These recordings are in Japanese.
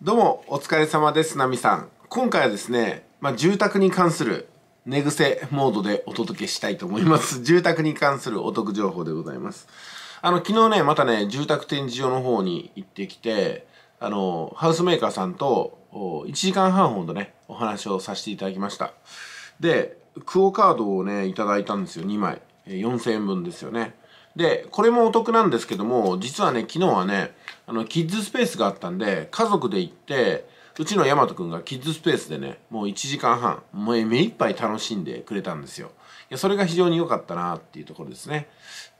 どうもお疲れ様ですナミさん今回はですね、まあ、住宅に関する寝癖モードでお届けしたいと思います 住宅に関するお得情報でございますあの昨日ねまたね住宅展示場の方に行ってきてあのハウスメーカーさんと1時間半ほどねお話をさせていただきましたでクオカードをねいただいたんですよ2枚4000円分ですよねで、これもお得なんですけども、実はね、昨日はね、あの、キッズスペースがあったんで、家族で行って、うちの大和くんがキッズスペースでね、もう1時間半、もう目いっぱい楽しんでくれたんですよ。いや、それが非常に良かったなっていうところですね。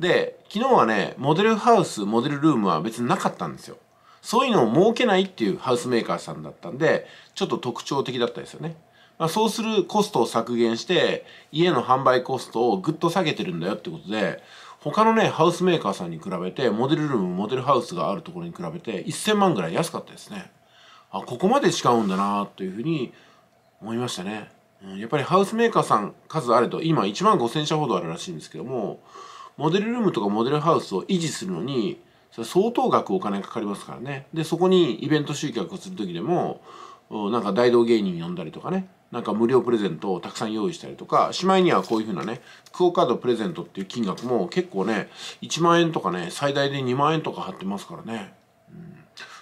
で、昨日はね、モデルハウス、モデルルームは別になかったんですよ。そういうのを設けないっていうハウスメーカーさんだったんで、ちょっと特徴的だったですよね。まあ、そうするコストを削減して、家の販売コストをぐっと下げてるんだよってことで、他のね、ハウスメーカーさんに比べて、モデルルーム、モデルハウスがあるところに比べて、1000万ぐらい安かったですね。あ、ここまで違うんだなというふうに思いましたね。うん、やっぱりハウスメーカーさん数あれと、今1万5000社ほどあるらしいんですけども、モデルルームとかモデルハウスを維持するのに、それ相当額お金かかりますからね。で、そこにイベント集客をする時でも、なんか大道芸人呼んだりとかねなんか無料プレゼントをたくさん用意したりとかしまいにはこういうふうなねクオ・カードプレゼントっていう金額も結構ね1万円とかね最大で2万円とか貼ってますからね、うん、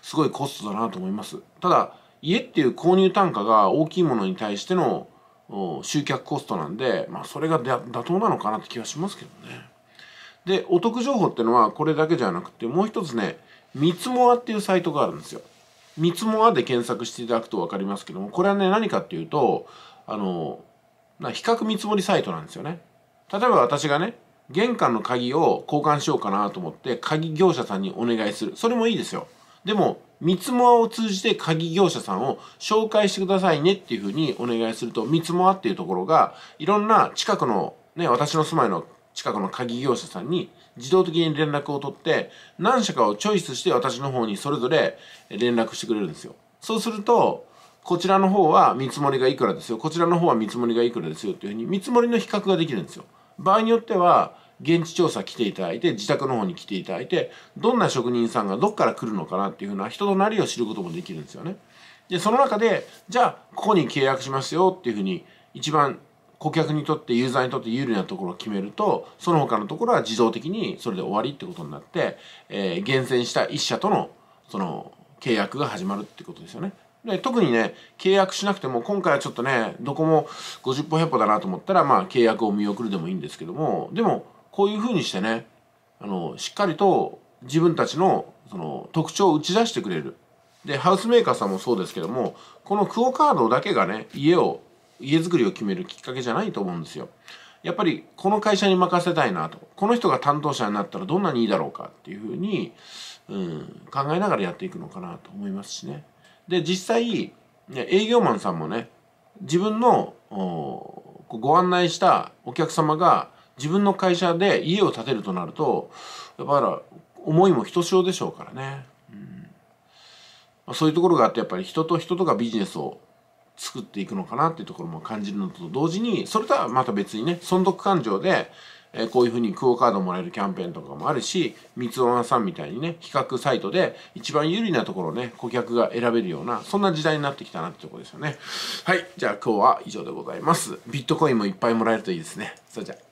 すごいコストだなと思いますただ家っていう購入単価が大きいものに対しての集客コストなんで、まあ、それが妥当なのかなって気はしますけどねでお得情報ってのはこれだけじゃなくてもう一つね三つもあっていうサイトがあるんですよ三つもあで検索していただくと分かりますけどもこれはね何かっていうとあの比較見積もりサイトなんですよね例えば私がね玄関の鍵を交換しようかなと思って鍵業者さんにお願いするそれもいいですよでも三つもあを通じて鍵業者さんを紹介してくださいねっていうふうにお願いすると三つもあっていうところがいろんな近くのね私の住まいの近くの鍵業者さんに自動的に連絡を取って何社かをチョイスして私の方にそれぞれ連絡してくれるんですよそうするとこちらの方は見積もりがいくらですよこちらの方は見積もりがいくらですよっていうふうに見積もりの比較ができるんですよ場合によっては現地調査来ていただいて自宅の方に来ていただいてどんな職人さんがどっから来るのかなっていうふうな人となりを知ることもできるんですよねでその中でじゃあここに契約しますよっていうふうに一番顧客にとってユーザーにとって有利なところを決めるとその他のところは自動的にそれで終わりってことになって、えー、厳選した1社とのその契約が始まるってことですよね。で特にね契約しなくても今回はちょっとねどこも50歩100歩だなと思ったらまあ契約を見送るでもいいんですけどもでもこういうふうにしてねあのしっかりと自分たちのその特徴を打ち出してくれるでハウスメーカーさんもそうですけどもこのクオ・カードだけがね家を家づくりを決めるきっかけじゃないと思うんですよ。やっぱりこの会社に任せたいなとこの人が担当者になったらどんなにいいだろうかっていうふうに、うん、考えながらやっていくのかなと思いますしね。で実際営業マンさんもね自分のご案内したお客様が自分の会社で家を建てるとなるとやっぱり思いもひとしおでしょうからね。うんまあ、そういうところがあってやっぱり人と人とがビジネスを作っていくのかなっていうところも感じるのと同時にそれとはまた別にね存続感情で、えー、こういうふうにクオ・カードもらえるキャンペーンとかもあるし三つおさんみたいにね比較サイトで一番有利なところをね顧客が選べるようなそんな時代になってきたなってとこですよねはいじゃあ今日は以上でございますビットコインもいっぱいもらえるといいですねそれじゃあ